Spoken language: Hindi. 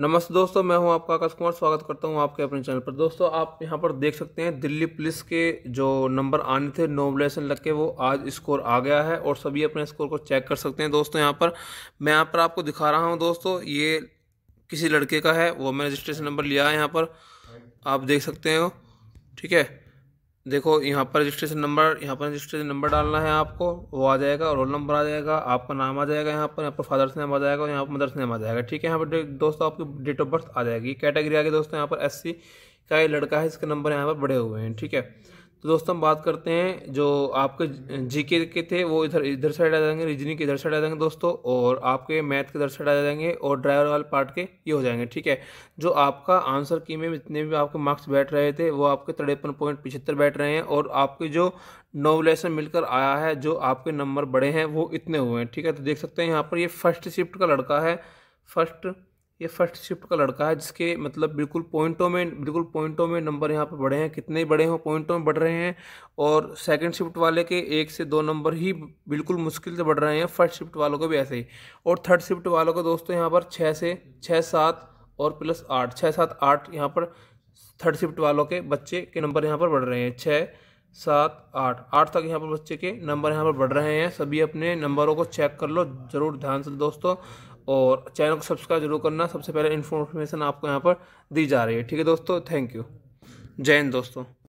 नमस्ते दोस्तों मैं हूं आपका आकाश कुमार स्वागत करता हूं आपके अपने चैनल पर दोस्तों आप यहां पर देख सकते हैं दिल्ली पुलिस के जो नंबर आने थे नोमिनेशन लग के वो आज स्कोर आ गया है और सभी अपने स्कोर को चेक कर सकते हैं दोस्तों यहां पर मैं यहां पर आपको दिखा रहा हूं दोस्तों ये किसी लड़के का है वो मैं रजिस्ट्रेशन नंबर लिया है यहाँ पर आप देख सकते हो ठीक है देखो यहाँ पर रजिस्ट्रेशन नंबर यहाँ पर रजिस्ट्रेशन नंबर डालना है आपको वो आ जाएगा रोल नंबर आ जाएगा आपका नाम आ जाएगा यहाँ पर यहाँ पर फादर्स नेम आ जाएगा और यहाँ पर मदर्स नेम आ जाएगा ठीक है यहाँ पर दोस्तों आपकी डेट ऑफ बर्थ आ जाएगी कैटेगरी आ गई दोस्तों यहाँ पर एस का ये लड़का है इसके नंबर यहाँ पर बढ़े हुए हैं ठीक है तो दोस्तों हम बात करते हैं जो आपके जीके के थे वो इधर इधर साइड आ जाएंगे रीजनिंग के इधर साइड आ जाएंगे दोस्तों और आपके मैथ के इधर साइड आ जाएंगे और ड्राइवर वाले पार्ट के ये हो जाएंगे ठीक है जो आपका आंसर की में जितने भी आपके मार्क्स बैठ रहे थे वो आपके तिरपन पॉइंट पिछहत्तर बैठ रहे हैं और आपके जो नोवलेसन मिलकर आया है जो आपके नंबर बड़े हैं वो इतने हुए हैं ठीक है तो देख सकते हैं यहाँ पर ये फर्स्ट शिफ्ट का लड़का है फर्स्ट ये फर्स्ट शिफ्ट का लड़का है जिसके मतलब बिल्कुल पॉइंटों में बिल्कुल पॉइंटों में नंबर यहाँ पर बढ़े हैं कितने बड़े हों पॉइंटों में बढ़ रहे हैं और सेकंड शिफ्ट वाले के एक से दो नंबर ही बिल्कुल मुश्किल से बढ़ रहे हैं फर्स्ट शिफ्ट वालों के भी ऐसे ही और थर्ड शिफ्ट वालों को दोस्तों यहाँ पर छः से छः सात और प्लस आठ छः सात आठ यहाँ पर थर्ड शिफ्ट वालों के बच्चे के नंबर यहाँ पर बढ़ रहे हैं छः सात आठ आठ तक यहाँ पर बच्चे के नंबर यहाँ पर बढ़ रहे हैं सभी अपने नंबरों को चेक कर लो ज़रूर ध्यान से दोस्तों और चैनल को सब्सक्राइब जरूर करना सबसे पहले इन्फॉर्मेशन आपको यहाँ पर दी जा रही है ठीक है दोस्तों थैंक यू जय हिंद दोस्तों